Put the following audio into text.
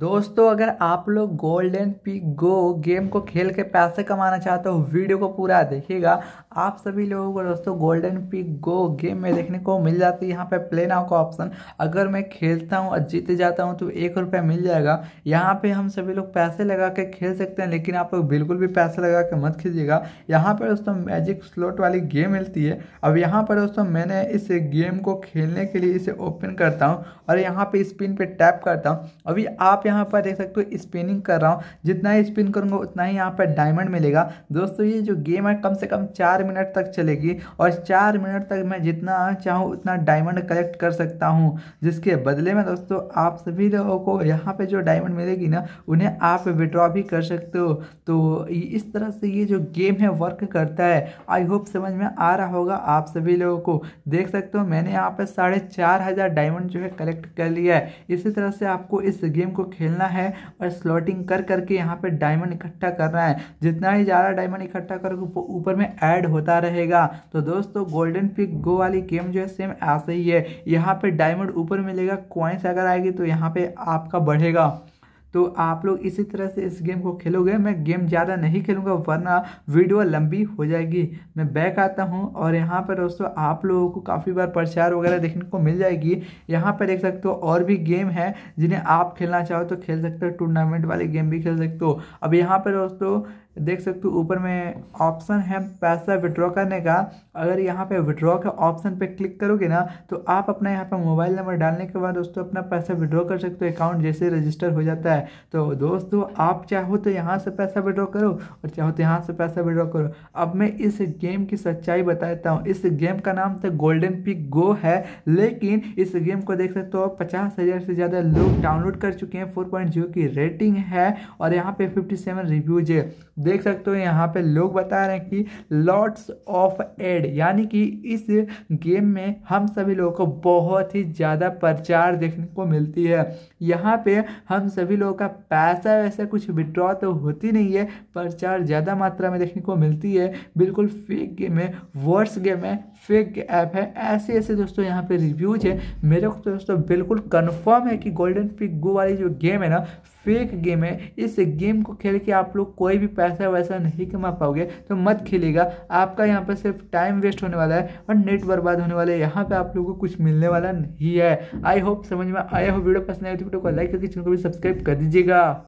दोस्तों अगर आप लोग गोल्डन पिक गो गेम को खेल के पैसे कमाना चाहते हो वीडियो को पूरा देखिएगा आप सभी लोगों को दोस्तों गोल्डन पिक गो गेम में देखने को मिल जाती है यहाँ पे प्ले नाउ का ऑप्शन अगर मैं खेलता हूँ और जीत जाता हूँ तो एक रुपया मिल जाएगा यहाँ पे हम सभी लोग पैसे लगा के खेल सकते हैं लेकिन आप लोग बिल्कुल भी पैसे लगा के मत खींचेगा यहाँ पर दोस्तों मैजिक स्लोट वाली गेम मिलती है अब यहाँ पर दोस्तों मैंने इस गेम को खेलने के लिए इसे ओपन करता हूँ और यहाँ पर स्पिन पर टैप करता हूँ अभी आप यहाँ पर देख सकते हो स्पिनिंग कर रहा हूँ जितना ही स्पिन करूँगा उतना ही यहाँ पर डायमंड मिलेगा दोस्तों ये जो गेम है कम से कम चार मिनट तक चलेगी और चार मिनट तक मैं जितना चाहूँ उतना डायमंड कलेक्ट कर सकता हूँ जिसके बदले में दोस्तों आप सभी लोगों को यहाँ पर जो डायमंड मिलेगी ना उन्हें आप विड्रॉ भी कर सकते हो तो इस तरह से ये जो गेम है वर्क करता है आई होप समझ में आ रहा होगा आप सभी लोगों को देख सकते हो मैंने यहाँ पर साढ़े चार हज़ार डायमंड जो है कलेक्ट कर लिया है इसी तरह से आपको इस गेम को खेलना है और स्लॉटिंग कर करके यहाँ पर डायमंड इकट्ठा करना है जितना ही ज़्यादा डायमंड इकट्ठा करोगे ऊपर में ऐड होता रहेगा तो दोस्तों गोल्डन पिक गो वाली गेम जो है सेम ऐसे ही है यहाँ पर डायमंड ऊपर मिलेगा क्वाइंस अगर आएगी तो यहाँ पर आपका बढ़ेगा तो आप लोग इसी तरह से इस गेम को खेलोगे मैं गेम ज़्यादा नहीं खेलूँगा वरना वीडियो लंबी हो जाएगी मैं बैक आता हूँ और यहाँ पर दोस्तों आप लोगों को काफ़ी बार प्रचार वगैरह देखने को मिल जाएगी यहाँ पर देख सकते हो और भी गेम है जिन्हें आप खेलना चाहो तो खेल सकते हो टूर्नामेंट वाले गेम भी खेल सकते हो अब यहाँ पर दोस्तों देख सकते हो ऊपर में ऑप्शन है पैसा विड्रॉ करने का अगर यहाँ पे विड्रॉ का ऑप्शन पे क्लिक करोगे ना तो आप अपना यहाँ पे मोबाइल नंबर डालने के बाद दोस्तों अपना पैसा विड्रॉ कर सकते हो अकाउंट जैसे रजिस्टर हो जाता है तो दोस्तों आप चाहो तो यहाँ से पैसा विड्रॉ करो और चाहो तो यहाँ से पैसा विड्रॉ करो अब मैं इस गेम की सच्चाई बता देता हूँ इस गेम का नाम तो गोल्डन पिक गो है लेकिन इस गेम को देख सकते हो पचास हज़ार से ज़्यादा लोग डाउनलोड कर चुके हैं फोर की रेटिंग है और यहाँ पे फिफ्टी रिव्यूज है देख सकते हो यहाँ पे लोग बता रहे हैं कि लॉट्स ऑफ एड यानी कि इस गेम में हम सभी लोगों को बहुत ही ज़्यादा प्रचार देखने को मिलती है यहाँ पे हम सभी लोगों का पैसा वैसा कुछ विड्रॉ तो होती नहीं है प्रचार ज़्यादा मात्रा में देखने को मिलती है बिल्कुल फेक गेम है वर्स गेम है फेक ऐप है ऐसे ऐसे दोस्तों यहाँ पे रिव्यूज है मेरे को तो दोस्तों बिल्कुल कन्फर्म है कि गोल्डन पिक गो वाली जो गेम है ना फेक गेम है इस गेम को खेल के आप लोग कोई भी पैसा ऐसा वैसा नहीं कमा पाओगे तो मत खेलेगा आपका यहाँ पर सिर्फ टाइम वेस्ट होने वाला है और नेट बर्बाद होने वाला है यहाँ पर आप लोगों को कुछ मिलने वाला नहीं है आई होप समझ में आया हो वीडियो पसंद आए तो वीडियो को लाइक करके चैनल को भी सब्सक्राइब कर दीजिएगा